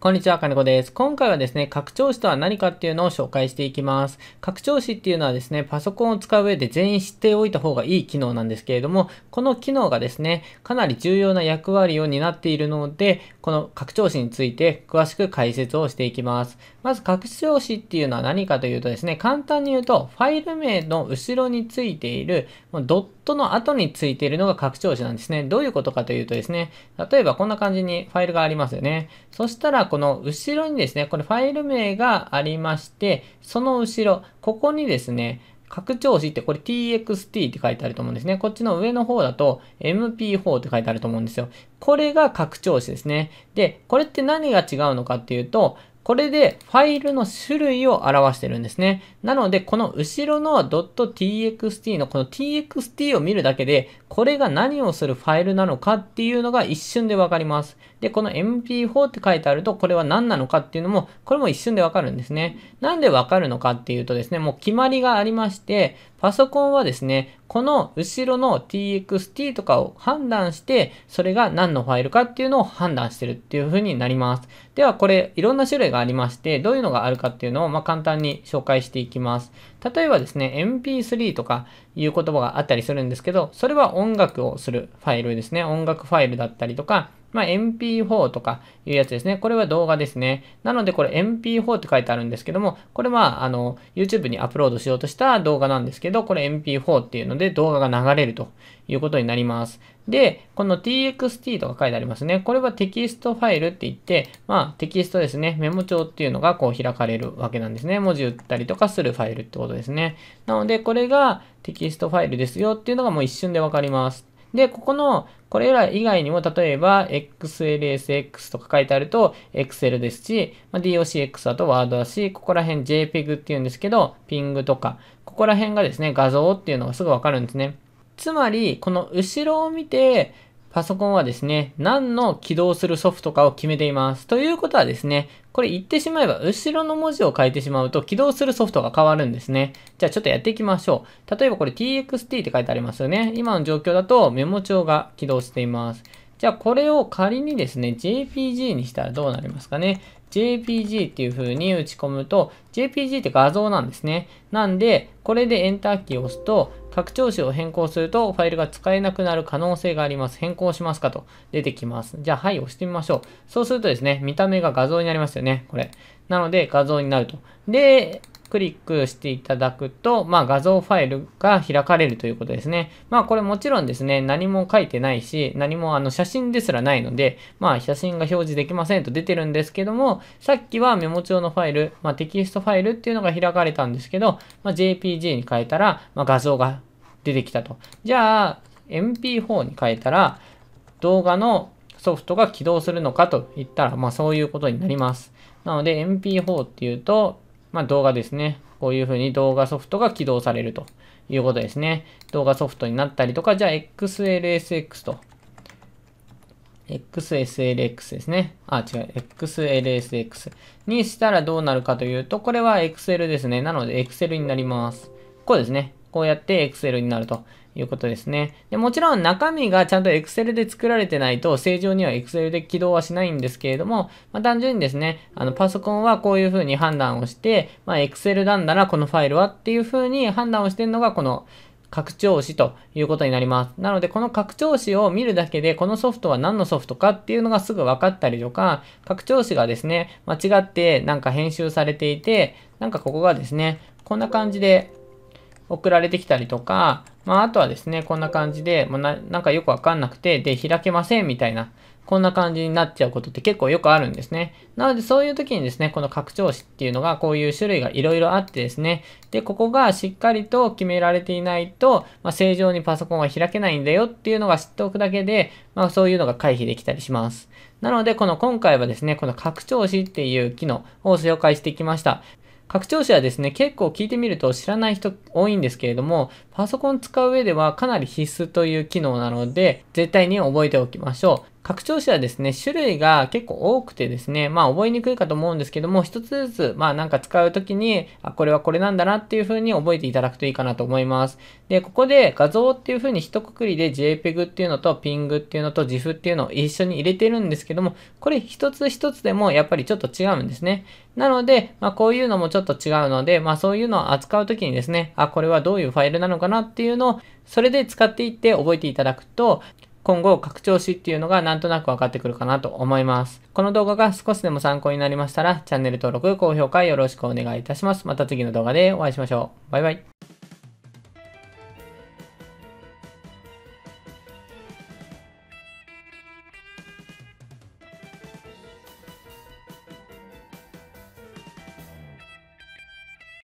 こんにちは、金子です。今回はですね、拡張子とは何かっていうのを紹介していきます。拡張子っていうのはですね、パソコンを使う上で全員知っておいた方がいい機能なんですけれども、この機能がですね、かなり重要な役割を担っているので、この拡張子について詳しく解説をしていきます。まず拡張子っていうのは何かというとですね、簡単に言うと、ファイル名の後ろについているドットトの後についているのが拡張子なんですね。どういうことかというとですね、例えばこんな感じにファイルがありますよね。そしたら、この後ろにですね、これファイル名がありまして、その後ろ、ここにですね、拡張子ってこれ txt って書いてあると思うんですね。こっちの上の方だと mp4 って書いてあると思うんですよ。これが拡張子ですね。で、これって何が違うのかっていうと、これでファイルの種類を表してるんですね。なので、この後ろの .txt のこの txt を見るだけで、これが何をするファイルなのかっていうのが一瞬でわかります。で、この MP4 って書いてあると、これは何なのかっていうのも、これも一瞬でわかるんですね。なんでわかるのかっていうとですね、もう決まりがありまして、パソコンはですね、この後ろの txt とかを判断して、それが何のファイルかっていうのを判断してるっていう風になります。ではこれ、いろんな種類がありまして、どういうのがあるかっていうのを、ま簡単に紹介していきます。例えばですね、mp3 とかいう言葉があったりするんですけど、それは音楽をするファイルですね。音楽ファイルだったりとか、まあ、MP4 とかいうやつですね。これは動画ですね。なので、これ MP4 って書いてあるんですけども、これは、あの、YouTube にアップロードしようとした動画なんですけど、これ MP4 っていうので動画が流れるということになります。で、この txt とか書いてありますね。これはテキストファイルって言って、まあ、テキストですね。メモ帳っていうのがこう開かれるわけなんですね。文字打ったりとかするファイルってことですね。なので、これがテキストファイルですよっていうのがもう一瞬でわかります。で、ここの、これら以外にも、例えば、XLSX とか書いてあると、Excel ですし、まあ、DOCX だと Word だし、ここら辺 JPEG っていうんですけど、Ping とか、ここら辺がですね、画像っていうのがすぐわかるんですね。つまり、この後ろを見て、パソコンはですね、何の起動するソフトかを決めています。ということはですね、これ言ってしまえば後ろの文字を変えてしまうと起動するソフトが変わるんですね。じゃあちょっとやっていきましょう。例えばこれ txt って書いてありますよね。今の状況だとメモ帳が起動しています。じゃあこれを仮にですね、JPG にしたらどうなりますかね。JPG っていう風に打ち込むと、JPG って画像なんですね。なんで、これでエンターキーを押すと、拡張子を変更すると、ファイルが使えなくなる可能性があります。変更しますかと出てきます。じゃあ、はい、押してみましょう。そうするとですね、見た目が画像になりますよね。これ。なので、画像になると。で、クリックしていただくと、まあ、画像ファイルが開かれるということですね。まあ、これもちろんですね、何も書いてないし、何もあの写真ですらないので、まあ、写真が表示できませんと出てるんですけども、さっきはメモ帳のファイル、まあ、テキストファイルっていうのが開かれたんですけど、まあ、JPG に変えたら、まあ、画像が出てきたと。じゃあ、MP4 に変えたら、動画のソフトが起動するのかといったら、まあそういうことになります。なので MP4 っていうと、まあ、動画ですね。こういうふうに動画ソフトが起動されるということですね。動画ソフトになったりとか、じゃあ XLSX と。XSLX ですね。あ、違う。XLSX にしたらどうなるかというと、これは Excel ですね。なので Excel になります。こうですね。こうやって Excel になるということですね。で、もちろん中身がちゃんと Excel で作られてないと正常には Excel で起動はしないんですけれども、まあ、単純にですね、あのパソコンはこういうふうに判断をして、まあ、Excel なんならこのファイルはっていうふうに判断をしてるのがこの拡張子ということになります。なので、この拡張子を見るだけで、このソフトは何のソフトかっていうのがすぐ分かったりとか、拡張子がですね、間違ってなんか編集されていて、なんかここがですね、こんな感じで送られてきたりとか、まあ、あとはですね、こんな感じで、もうななんかよくわかんなくて、で、開けませんみたいな、こんな感じになっちゃうことって結構よくあるんですね。なので、そういう時にですね、この拡張子っていうのが、こういう種類がいろいろあってですね、で、ここがしっかりと決められていないと、まあ、正常にパソコンは開けないんだよっていうのが知っておくだけで、まあ、そういうのが回避できたりします。なので、この今回はですね、この拡張子っていう機能を紹介してきました。拡張子はですね、結構聞いてみると知らない人多いんですけれども、パソコン使う上ではかなり必須という機能なので、絶対に覚えておきましょう。拡張子はですね、種類が結構多くてですね、まあ覚えにくいかと思うんですけども、一つずつ、まあなんか使うときに、あ、これはこれなんだなっていう風に覚えていただくといいかなと思います。で、ここで画像っていう風に一括りで JPEG っていうのと PING っていうのと GIF っていうのを一緒に入れてるんですけども、これ一つ一つでもやっぱりちょっと違うんですね。なので、まあこういうのもちょっと違うので、まあそういうのを扱うときにですね、あ、これはどういうファイルなのかなっていうのを、それで使っていって覚えていただくと、今後拡張子っていうのがなんとなく分かってくるかなと思います。この動画が少しでも参考になりましたら、チャンネル登録、高評価よろしくお願いいたします。また次の動画でお会いしましょう。バイバイ。